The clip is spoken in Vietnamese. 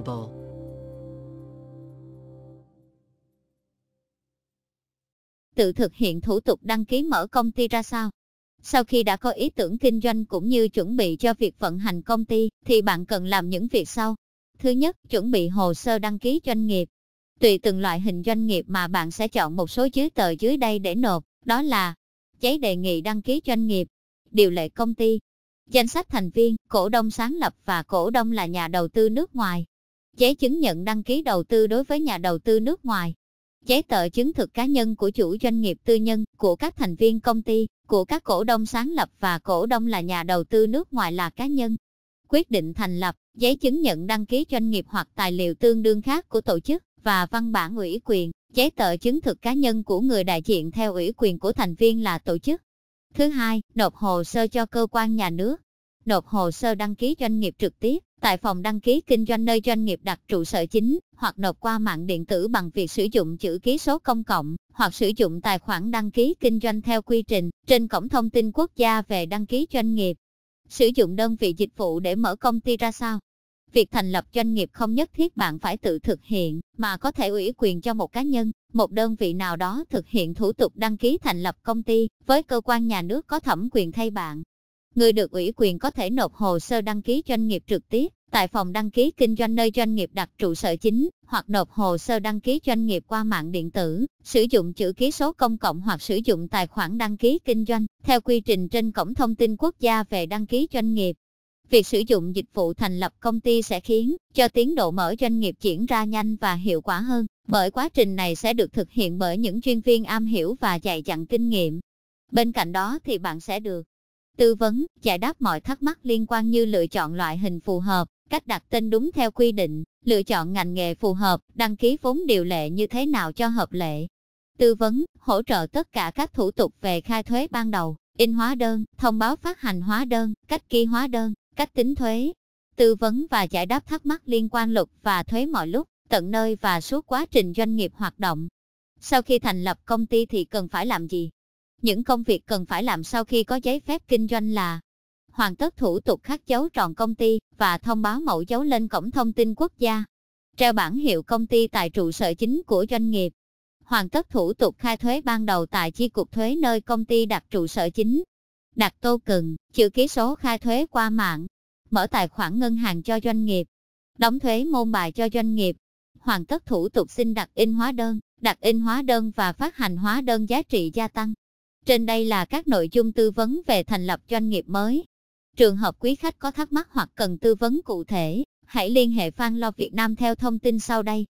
plausible. Tự thực hiện thủ tục đăng ký mở công ty ra sao? Sau khi đã có ý tưởng kinh doanh cũng như chuẩn bị cho việc vận hành công ty, thì bạn cần làm những việc sau. Thứ nhất, chuẩn bị hồ sơ đăng ký doanh nghiệp. Tùy từng loại hình doanh nghiệp mà bạn sẽ chọn một số dưới tờ dưới đây để nộp, đó là giấy đề nghị đăng ký doanh nghiệp, điều lệ công ty, danh sách thành viên, cổ đông sáng lập và cổ đông là nhà đầu tư nước ngoài giấy chứng nhận đăng ký đầu tư đối với nhà đầu tư nước ngoài, giấy tờ chứng thực cá nhân của chủ doanh nghiệp tư nhân, của các thành viên công ty, của các cổ đông sáng lập và cổ đông là nhà đầu tư nước ngoài là cá nhân. Quyết định thành lập, giấy chứng nhận đăng ký doanh nghiệp hoặc tài liệu tương đương khác của tổ chức và văn bản ủy quyền, giấy tờ chứng thực cá nhân của người đại diện theo ủy quyền của thành viên là tổ chức. Thứ hai, nộp hồ sơ cho cơ quan nhà nước, nộp hồ sơ đăng ký doanh nghiệp trực tiếp tại phòng đăng ký kinh doanh nơi doanh nghiệp đặt trụ sở chính, hoặc nộp qua mạng điện tử bằng việc sử dụng chữ ký số công cộng, hoặc sử dụng tài khoản đăng ký kinh doanh theo quy trình trên cổng thông tin quốc gia về đăng ký doanh nghiệp. Sử dụng đơn vị dịch vụ để mở công ty ra sao? Việc thành lập doanh nghiệp không nhất thiết bạn phải tự thực hiện, mà có thể ủy quyền cho một cá nhân, một đơn vị nào đó thực hiện thủ tục đăng ký thành lập công ty với cơ quan nhà nước có thẩm quyền thay bạn. Người được ủy quyền có thể nộp hồ sơ đăng ký doanh nghiệp trực tiếp tại phòng đăng ký kinh doanh nơi doanh nghiệp đặt trụ sở chính, hoặc nộp hồ sơ đăng ký doanh nghiệp qua mạng điện tử, sử dụng chữ ký số công cộng hoặc sử dụng tài khoản đăng ký kinh doanh, theo quy trình trên Cổng Thông tin Quốc gia về đăng ký doanh nghiệp. Việc sử dụng dịch vụ thành lập công ty sẽ khiến cho tiến độ mở doanh nghiệp diễn ra nhanh và hiệu quả hơn, bởi quá trình này sẽ được thực hiện bởi những chuyên viên am hiểu và dày dặn kinh nghiệm. Bên cạnh đó thì bạn sẽ được tư vấn, giải đáp mọi thắc mắc liên quan như lựa chọn loại hình phù hợp, cách đặt tên đúng theo quy định, lựa chọn ngành nghề phù hợp, đăng ký vốn điều lệ như thế nào cho hợp lệ. Tư vấn, hỗ trợ tất cả các thủ tục về khai thuế ban đầu, in hóa đơn, thông báo phát hành hóa đơn, cách ký hóa đơn, cách tính thuế. Tư vấn và giải đáp thắc mắc liên quan luật và thuế mọi lúc, tận nơi và suốt quá trình doanh nghiệp hoạt động. Sau khi thành lập công ty thì cần phải làm gì? Những công việc cần phải làm sau khi có giấy phép kinh doanh là hoàn tất thủ tục khắc dấu tròn công ty và thông báo mẫu dấu lên cổng thông tin quốc gia, treo bản hiệu công ty tại trụ sở chính của doanh nghiệp, hoàn tất thủ tục khai thuế ban đầu tại chi cục thuế nơi công ty đặt trụ sở chính, đặt tô cần, chữ ký số khai thuế qua mạng, mở tài khoản ngân hàng cho doanh nghiệp, đóng thuế môn bài cho doanh nghiệp, hoàn tất thủ tục xin đặt in hóa đơn, đặt in hóa đơn và phát hành hóa đơn giá trị gia tăng, trên đây là các nội dung tư vấn về thành lập doanh nghiệp mới. Trường hợp quý khách có thắc mắc hoặc cần tư vấn cụ thể, hãy liên hệ Phan Lo Việt Nam theo thông tin sau đây.